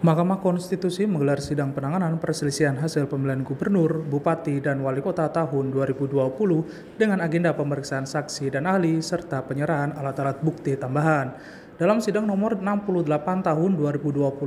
Mahkamah Konstitusi menggelar sidang penanganan perselisihan hasil pemilihan gubernur, bupati, dan wali kota tahun 2020 dengan agenda pemeriksaan saksi dan ahli serta penyerahan alat-alat bukti tambahan. Dalam sidang nomor 68 tahun 2021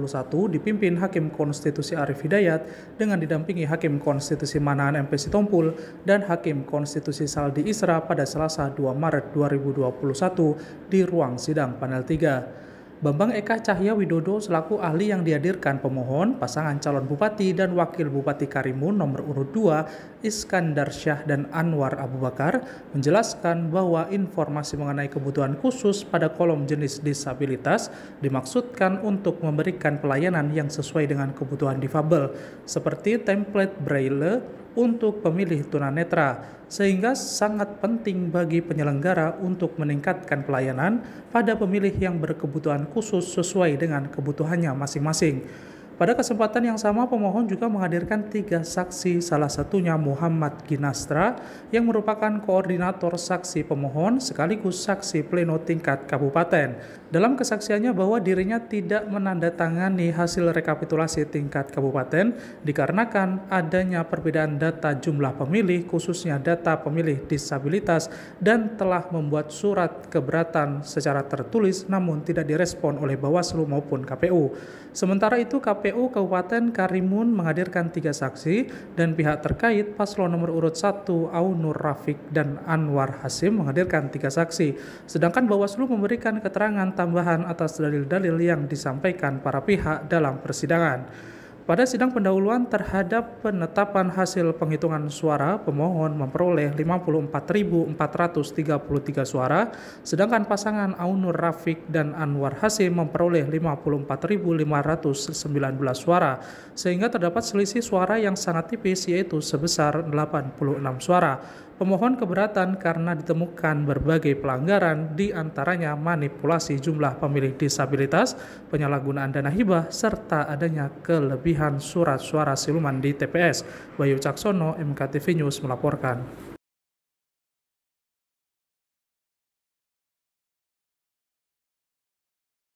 dipimpin Hakim Konstitusi Arif Hidayat dengan didampingi Hakim Konstitusi Manahan MP Sitompul dan Hakim Konstitusi Saldi Isra pada Selasa 2 Maret 2021 di ruang sidang panel 3. Bambang Eka Cahya Widodo selaku ahli yang dihadirkan pemohon, pasangan calon bupati dan wakil bupati Karimun nomor urut 2 Iskandar Syah dan Anwar Abu Bakar menjelaskan bahwa informasi mengenai kebutuhan khusus pada kolom jenis disabilitas dimaksudkan untuk memberikan pelayanan yang sesuai dengan kebutuhan difabel seperti template braille, untuk pemilih tunanetra, sehingga sangat penting bagi penyelenggara untuk meningkatkan pelayanan pada pemilih yang berkebutuhan khusus sesuai dengan kebutuhannya masing-masing. Pada kesempatan yang sama, pemohon juga menghadirkan tiga saksi, salah satunya Muhammad Ginastra yang merupakan koordinator saksi pemohon sekaligus saksi pleno tingkat kabupaten. Dalam kesaksiannya bahwa dirinya tidak menandatangani hasil rekapitulasi tingkat kabupaten dikarenakan adanya perbedaan data jumlah pemilih khususnya data pemilih disabilitas dan telah membuat surat keberatan secara tertulis namun tidak direspon oleh Bawaslu maupun KPU. Sementara itu KPU KPU Kabupaten Karimun menghadirkan tiga saksi dan pihak terkait paslon nomor urut 1 Aunur Rafiq dan Anwar Hasim menghadirkan tiga saksi. Sedangkan Bawaslu memberikan keterangan tambahan atas dalil-dalil yang disampaikan para pihak dalam persidangan. Pada sidang pendahuluan terhadap penetapan hasil penghitungan suara, pemohon memperoleh 54.433 suara, sedangkan pasangan Aunur Rafiq dan Anwar Hasim memperoleh 54.519 suara, sehingga terdapat selisih suara yang sangat tipis yaitu sebesar 86 suara. Pemohon keberatan karena ditemukan berbagai pelanggaran di antaranya manipulasi jumlah pemilih disabilitas, penyalahgunaan dana hibah, serta adanya kelebihan surat suara siluman di TPS. Bayu Caksono, MKTV News melaporkan.